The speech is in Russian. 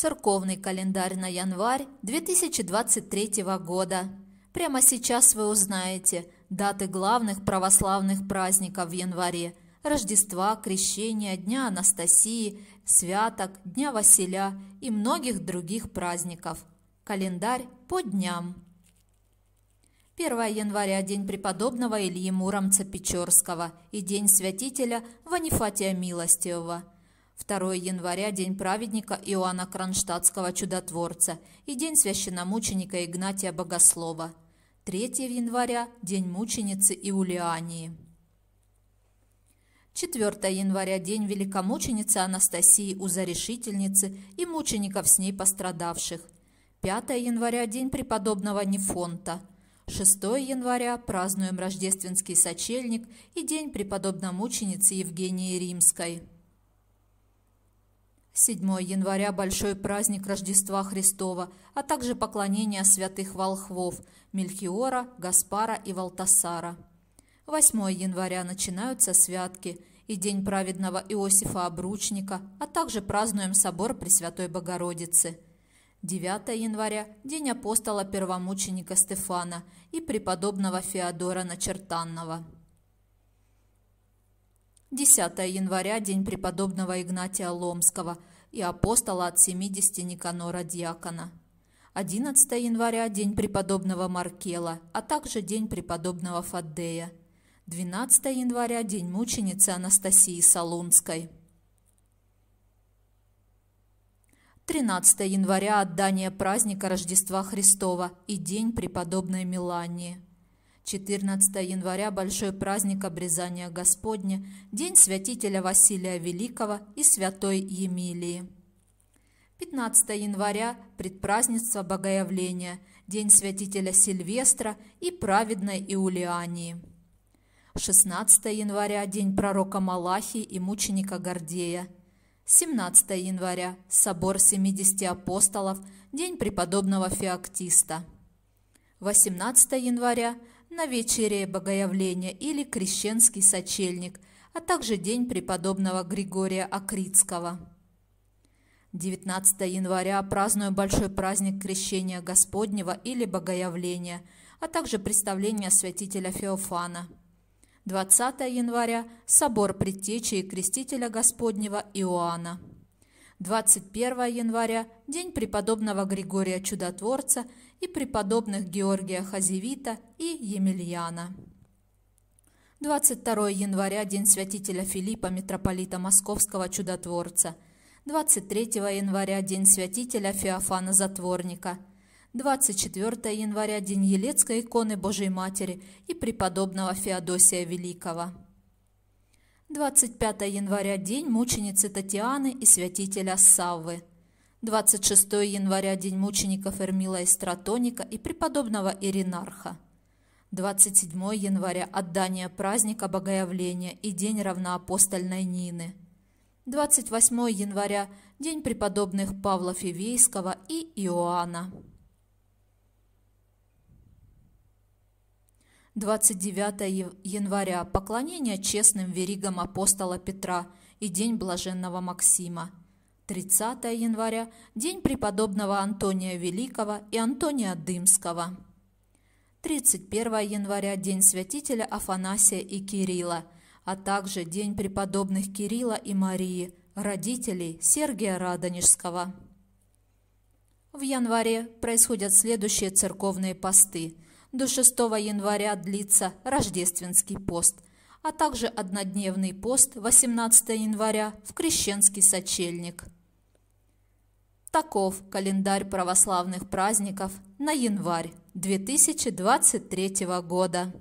Церковный календарь на январь 2023 года. Прямо сейчас вы узнаете даты главных православных праздников в январе – Рождества, Крещения, Дня Анастасии, Святок, Дня Василя и многих других праздников. Календарь по дням. 1 января – День преподобного Ильи Муромца-Печорского и День святителя Ванифатия Милостивого – 2 января – день праведника Иоанна Кронштадтского чудотворца и день священномученика Игнатия Богослова. 3 января – день мученицы Иулиании. 4 января – день великомученицы Анастасии Узарешительницы и мучеников с ней пострадавших. 5 января – день преподобного Нефонта. 6 января празднуем рождественский сочельник и день преподобномученицы Евгении Римской. 7 января – большой праздник Рождества Христова, а также поклонение святых волхвов – Мельхиора, Гаспара и Валтасара. 8 января начинаются святки и День праведного Иосифа Обручника, а также празднуем собор Пресвятой Богородицы. 9 января – День апостола первомученика Стефана и преподобного Феодора Начертанного. 10 января – день преподобного Игнатия Ломского и апостола от 70 Никанора диакона, 11 января – день преподобного Маркела, а также день преподобного Фаддея. 12 января – день мученицы Анастасии Солунской. 13 января – отдание праздника Рождества Христова и день преподобной Милании. 14 января – большой праздник обрезания Господня, день святителя Василия Великого и святой Емилии. 15 января – предпраздница Богоявления, день святителя Сильвестра и праведной Иулиании. 16 января – день пророка Малахи и мученика Гордея. 17 января – собор 70 апостолов, день преподобного Феоктиста. 18 января – на вечере Богоявления или Крещенский сочельник, а также день преподобного Григория Акритского. 19 января праздную большой праздник Крещения Господнего или Богоявления, а также представление святителя Феофана. 20 января – Собор Предтечи и Крестителя Господнего Иоанна. 21 января – день преподобного Григория Чудотворца и преподобных Георгия Хазевита и Емельяна. 22 января – день святителя Филиппа, митрополита Московского Чудотворца. 23 января – день святителя Феофана Затворника. 24 января – день Елецкой иконы Божьей Матери и преподобного Феодосия Великого. 25 января – день мученицы Татьяны и святителя Саввы. 26 января – день мучеников Эрмила и Стратоника и преподобного Иринарха. 27 января – отдание праздника Богоявления и день равноапостольной Нины. 28 января – день преподобных Павла Фивейского и Иоанна. 29 января – поклонение честным веригам апостола Петра и День Блаженного Максима. 30 января – День преподобного Антония Великого и Антония Дымского. 31 января – День святителя Афанасия и Кирилла, а также День преподобных Кирилла и Марии, родителей Сергия Радонежского. В январе происходят следующие церковные посты – до 6 января длится Рождественский пост, а также однодневный пост 18 января в Крещенский сочельник. Таков календарь православных праздников на январь 2023 года.